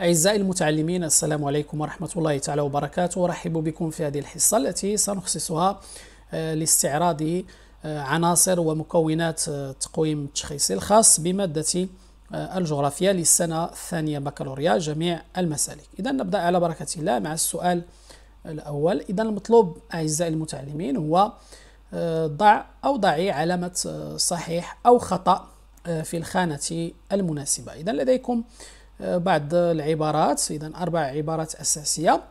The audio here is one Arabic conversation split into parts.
أعزائي المتعلمين السلام عليكم ورحمة الله تعالى وبركاته أرحب بكم في هذه الحصة التي سنخصصها آه، لاستعراض آه، عناصر ومكونات التقويم آه، التشخيصي الخاص بمادة الجغرافيا للسنة الثانية بكالوريا جميع المسالك إذا نبدأ على بركة الله مع السؤال الأول إذا المطلوب أعزائي المتعلمين هو ضع أو ضعي علامة صحيح أو خطأ في الخانة المناسبة إذا لديكم آه، بعض العبارات إذا أربع عبارات أساسية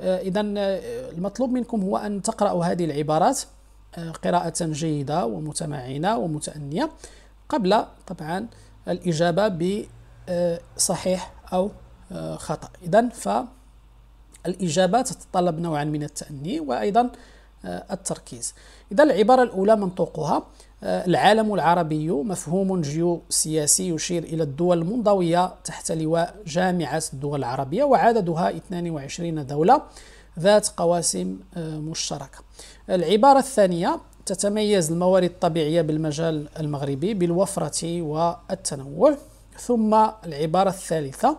آه، إذا آه، المطلوب منكم هو أن تقرأوا هذه العبارات قراءة جيدة ومتمعنة ومتأنية قبل طبعا الإجابة بصحيح أو خطأ إذا فالإجابة تتطلب نوعا من التأني وأيضا آه، التركيز إذا العبارة الأولى منطوقها آه، العالم العربي مفهوم جيوسياسي يشير إلى الدول المنضوية تحت لواء جامعة الدول العربية وعددها 22 دولة ذات قواسم آه، مشتركة العبارة الثانية تتميز الموارد الطبيعية بالمجال المغربي بالوفرة والتنوع ثم العبارة الثالثة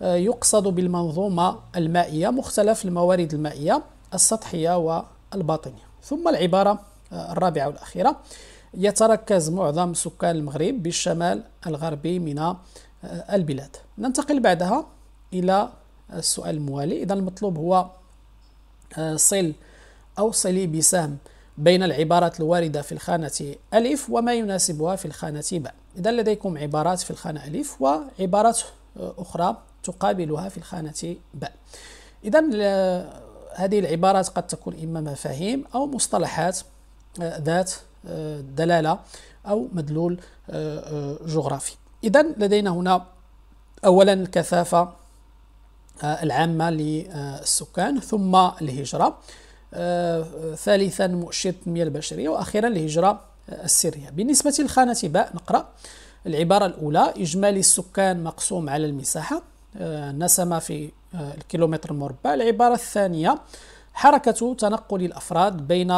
يقصد بالمنظومة المائية مختلف الموارد المائية السطحية الباطنية ثم العبارة آه، الرابعة والأخيرة يتركز معظم سكان المغرب بالشمال الغربي من آه، البلاد ننتقل بعدها إلى آه، السؤال الموالي إذا المطلوب هو صل أو صلي بسهم بين العبارات الواردة في الخانة ألف وما يناسبها في الخانة باء إذا لديكم عبارات في الخانة ألف وعبارات أخرى تقابلها في الخانة باء إذا هذه العبارات قد تكون إما مفاهيم أو مصطلحات آه، ذات آه، دلالة أو مدلول آه، جغرافي إذا لدينا هنا أولا الكثافة العامة للسكان ثم الهجرة ثالثا مؤشر التنمية البشرية وأخيرا الهجرة السرية بالنسبة للخانة باء نقرأ العبارة الأولى إجمالي السكان مقسوم على المساحة آه، نسمة في آه، الكيلومتر المربع العبارة الثانية حركة تنقل الأفراد بين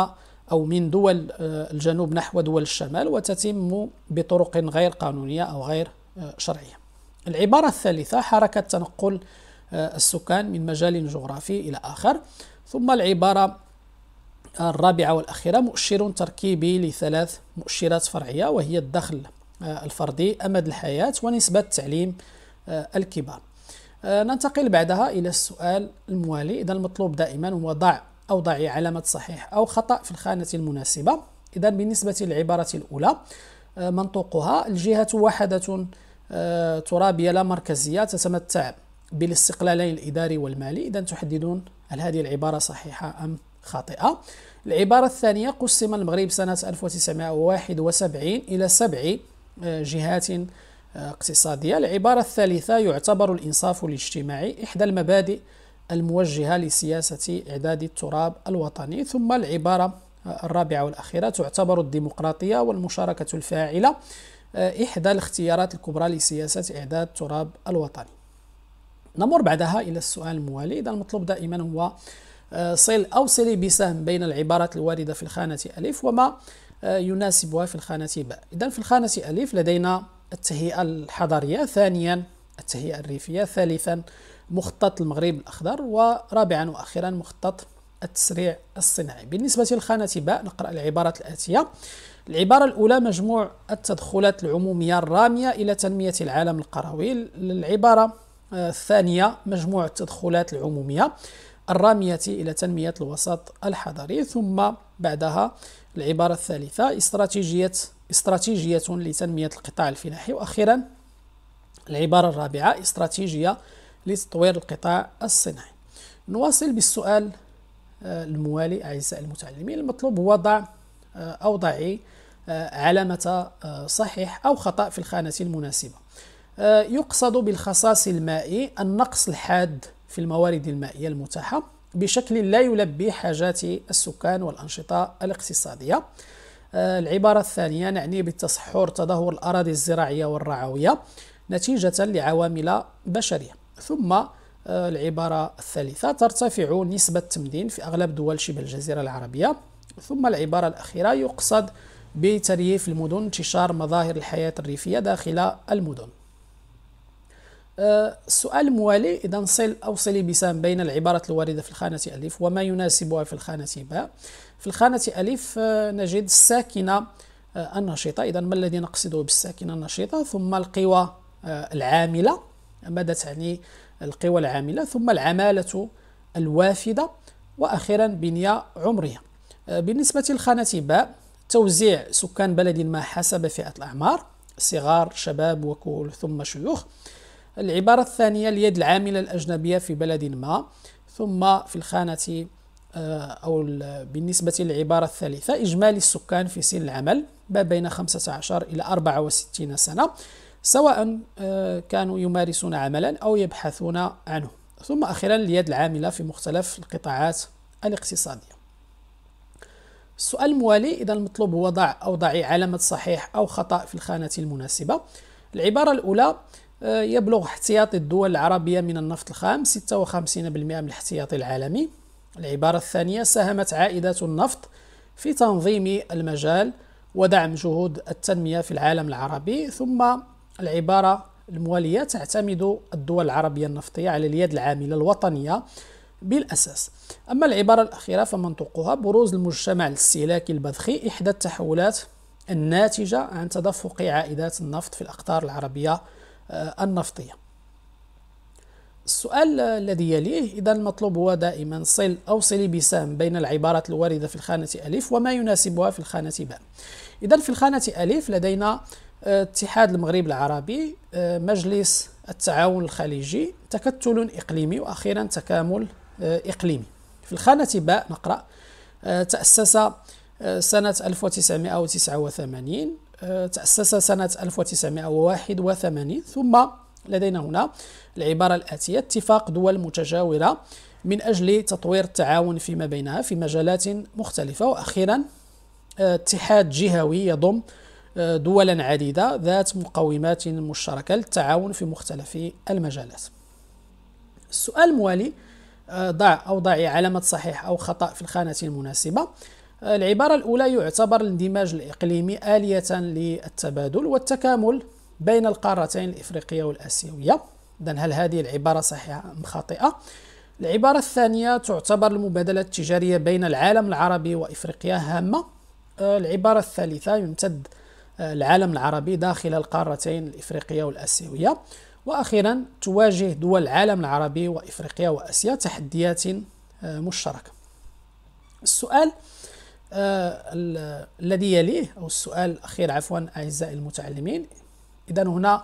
أو من دول آه، الجنوب نحو دول الشمال وتتم بطرق غير قانونية أو غير شرعية العبارة الثالثة حركة تنقل السكان من مجال جغرافي إلى آخر ثم العبارة الرابعة والأخيرة مؤشر تركيبي لثلاث مؤشرات فرعية وهي الدخل الفردي أمد الحياة ونسبة تعليم الكبار آه، ننتقل بعدها إلى السؤال الموالي إذا المطلوب دائما هو ضع أو ضعي علامة صحيح أو خطأ في الخانة المناسبة إذا بالنسبة للعبارة الأولى آه، منطوقها الجهة واحدة آه، ترابية لا مركزية تتمتع بالاستقلالين الإداري والمالي إذا تحددون هل هذه العبارة صحيحة أم خاطئة العبارة الثانية قسم المغرب سنة 1971 إلى سبع جهات اقتصادية العبارة الثالثة يعتبر الإنصاف الاجتماعي إحدى المبادئ الموجهة لسياسة إعداد التراب الوطني ثم العبارة الرابعة والأخيرة تعتبر الديمقراطية والمشاركة الفاعلة آه، إحدى الاختيارات الكبرى لسياسة إعداد التراب الوطني نمر بعدها إلى السؤال الموالي إذا المطلوب دائما هو آه، صل أو صلي بسهم بين العبارات الواردة في الخانة ألف وما آه، يناسبها في الخانة باء إذا في الخانة ألف لدينا التهيئة الحضرية ثانيا التهيئة الريفية ثالثا مخطط المغرب الأخضر ورابعا وأخيرا مخطط التسريع الصناعي بالنسبة للخانه باء نقرأ العبارات الآتية العبارة الأولى مجموع التدخلات العمومية الرامية إلى تنمية العالم القروي العبارة آه، الثانية مجموع التدخلات العمومية الرامية إلى تنمية الوسط الحضري ثم بعدها العبارة الثالثة استراتيجية استراتيجية لتنمية القطاع الفلاحي وأخيرا العبارة الرابعة استراتيجية لتطوير القطاع الصناعي نواصل بالسؤال آه، الموالي أعزائي المتعلمين المطلوب هو ضع أو آه، ضعي آه، علامة صحيح أو خطأ في الخانة المناسبة يقصد بالخصاص المائي النقص الحاد في الموارد المائية المتاحة بشكل لا يلبي حاجات السكان والأنشطة الاقتصادية آه، العبارة الثانية نعني بالتصحر تدهور الأراضي الزراعية والرعوية نتيجة لعوامل بشرية ثم آه، العبارة الثالثة ترتفع نسبة التمدين في أغلب دول شبه الجزيرة العربية ثم العبارة الأخيرة يقصد بترييف المدن انتشار مظاهر الحياة الريفية داخل المدن السؤال آه، الموالي إذا صل أو صلي بسام بين العبارات الواردة في الخانة ألف وما يناسبها في الخانة باء في الخانة ألف آه، نجد الساكنة آه، النشيطه إذا ما الذي نقصده بالساكنة النشيطه ثم القوى العاملة ماذا تعني القوى العاملة ثم العمالة الوافدة وأخيرا بنية عمرية بالنسبة للخانة باء توزيع سكان بلد ما حسب فئة الأعمار صغار شباب وكهول ثم شيوخ العبارة الثانية اليد العاملة الأجنبية في بلد ما ثم في الخانة آه، أو بالنسبة للعبارة الثالثة إجمالي السكان في سن العمل ما بين 15 إلى 64 سنة سواء آه، كانوا يمارسون عملا أو يبحثون عنه ثم أخيرا اليد العاملة في مختلف القطاعات الاقتصادية السؤال الموالي إذا المطلوب هو ضع أو ضعي علامة صحيح أو خطأ في الخانة المناسبة العبارة الأولى آه، يبلغ احتياطي الدول العربية من النفط الخام 56% من الاحتياطي العالمي العبارة الثانية ساهمت عائدات النفط في تنظيم المجال ودعم جهود التنمية في العالم العربي ثم العبارة الموالية تعتمد الدول العربية النفطية على اليد العاملة الوطنية بالأساس أما العبارة الأخيرة فمنطقها بروز المجتمع الاستهلاكي البذخي إحدى التحولات الناتجة عن تدفق عائدات النفط في الأقطار العربية آه، النفطية السؤال الذي يليه إذا المطلوب هو دائما صل أو صلي بسام بين العبارات الواردة في الخانة ألف وما يناسبها في الخانة باء إذا في الخانة ألف لدينا آه، اتحاد المغرب العربي آه، مجلس التعاون الخليجي تكتل إقليمي وأخيرا تكامل إقليمي في الخانة باء نقرأ تأسس سنة 1989 آه، تأسس سنة 1981 ثم لدينا هنا العبارة الآتية اتفاق دول متجاورة من أجل تطوير التعاون فيما بينها في مجالات مختلفة وأخيرا آه، اتحاد جهوي يضم آه، دولا عديدة ذات مقومات مشتركة للتعاون في مختلف المجالات السؤال الموالي ضع أو ضعي علامة صحيح أو خطأ في الخانة المناسبة العبارة الأولى يعتبر الاندماج الإقليمي آلية للتبادل والتكامل بين القارتين الإفريقية والآسيوية إذن هل هذه العبارة صحيحة أم خاطئة؟ العبارة الثانية تعتبر المبادلة التجارية بين العالم العربي وإفريقيا هامة العبارة الثالثة يمتد آه، العالم العربي داخل القارتين الإفريقية والآسيوية وأخيرا تواجه دول العالم العربي وإفريقيا وآسيا تحديات آه، مشتركة السؤال آه، الذي يليه أو السؤال الأخير عفوا أعزائي المتعلمين إذا هنا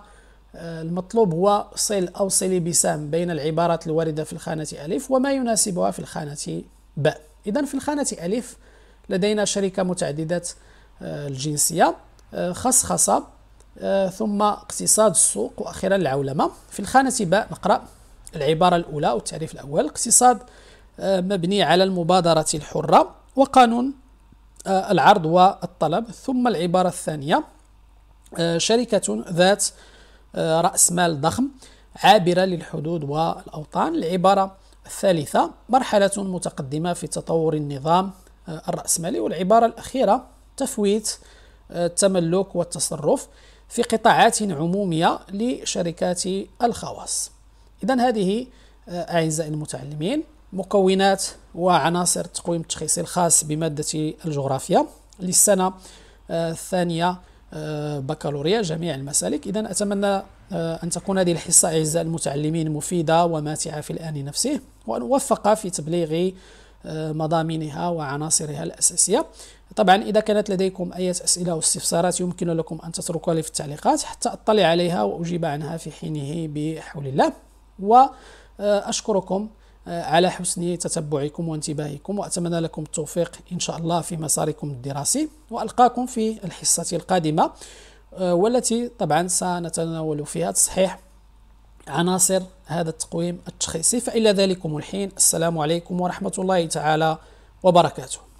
آه، المطلوب هو صل أو صلي بسام بين العبارات الواردة في الخانة ألف وما يناسبها في الخانة باء إذا في الخانة ألف لدينا شركة متعددة آه، الجنسية خصخصة ثم اقتصاد السوق وأخيرا العولمة في الخانة باء نقرأ العبارة الأولى والتعريف الأول اقتصاد مبني على المبادرة الحرة وقانون آه، العرض والطلب ثم العبارة الثانية آه، شركة ذات آه، رأس مال ضخم عابرة للحدود والأوطان العبارة الثالثة مرحلة متقدمة في تطور النظام الرأسمالي والعبارة الأخيرة تفويت التملك والتصرف في قطاعات عمومية لشركات الخواص إذا هذه أعزائي المتعلمين مكونات وعناصر التقويم التشخيصي الخاص بمادة الجغرافيا للسنة آه، الثانية آه، بكالوريا جميع المسالك إذا أتمنى آه، أن تكون هذه الحصة أعزائي المتعلمين مفيدة وماتعة في الآن نفسه وأن أوفق في تبليغ مضامينها وعناصرها الأساسية طبعا إذا كانت لديكم أي أسئلة أو استفسارات يمكن لكم أن تتركوها لي في التعليقات حتى أطلع عليها وأجيب عنها في حينه بحول الله وأشكركم آه، على حسن تتبعكم وانتباهكم واتمنى لكم التوفيق ان شاء الله في مساركم الدراسي والقاكم في الحصه القادمه آه، والتي طبعا سنتناول فيها تصحيح عناصر هذا التقويم التشخيصي فإلى ذلكم الحين السلام عليكم ورحمة الله تعالى وبركاته